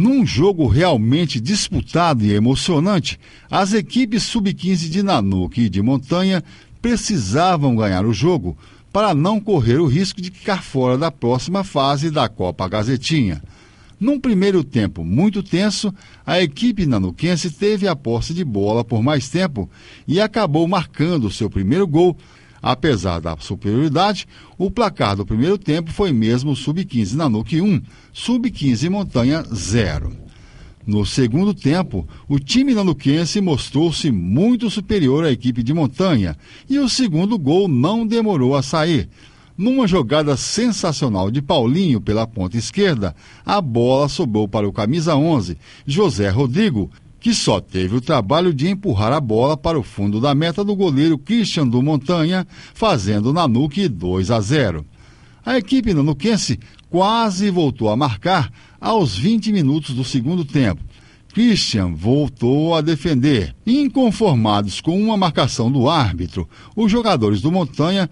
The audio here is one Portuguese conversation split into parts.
Num jogo realmente disputado e emocionante, as equipes sub-15 de Nanuque e de Montanha precisavam ganhar o jogo para não correr o risco de ficar fora da próxima fase da Copa Gazetinha. Num primeiro tempo muito tenso, a equipe nanuquense teve a posse de bola por mais tempo e acabou marcando seu primeiro gol Apesar da superioridade, o placar do primeiro tempo foi mesmo sub-15 Nanuque 1, sub-15 Montanha 0. No segundo tempo, o time nanuquense mostrou-se muito superior à equipe de Montanha e o segundo gol não demorou a sair. Numa jogada sensacional de Paulinho pela ponta esquerda, a bola sobrou para o camisa 11, José Rodrigo, que só teve o trabalho de empurrar a bola para o fundo da meta do goleiro Christian do Montanha, fazendo Nanuque 2 a 0. A equipe nanuquense quase voltou a marcar aos 20 minutos do segundo tempo. Christian voltou a defender. Inconformados com uma marcação do árbitro, os jogadores do Montanha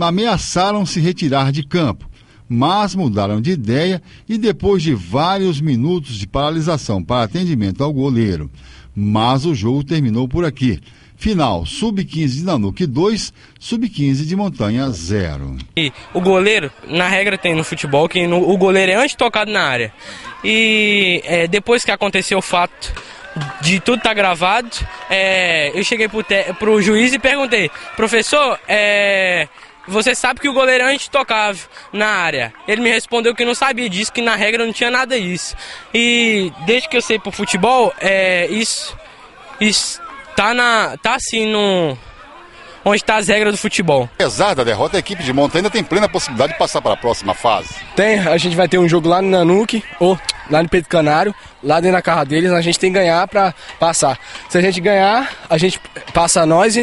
ameaçaram se retirar de campo mas mudaram de ideia e depois de vários minutos de paralisação para atendimento ao goleiro. Mas o jogo terminou por aqui. Final, sub-15 de Nanuque 2, sub-15 de Montanha 0. E o goleiro, na regra tem no futebol que no, o goleiro é antes tocado na área. E é, depois que aconteceu o fato de tudo tá gravado, é, eu cheguei pro, o juiz e perguntei, professor, é, você sabe que o goleirão é intocável na área. Ele me respondeu que não sabia disso, que na regra não tinha nada disso. E desde que eu sei pro futebol, é, isso, está tá, na, tá assim no, onde está as regras do futebol. Apesar da derrota, a equipe de Monta ainda tem plena possibilidade de passar para a próxima fase. Tem, a gente vai ter um jogo lá no Nanuque, ou lá no Pedro Canário, lá dentro da carra deles, a gente tem que ganhar para passar. Se a gente ganhar, a gente passa nós e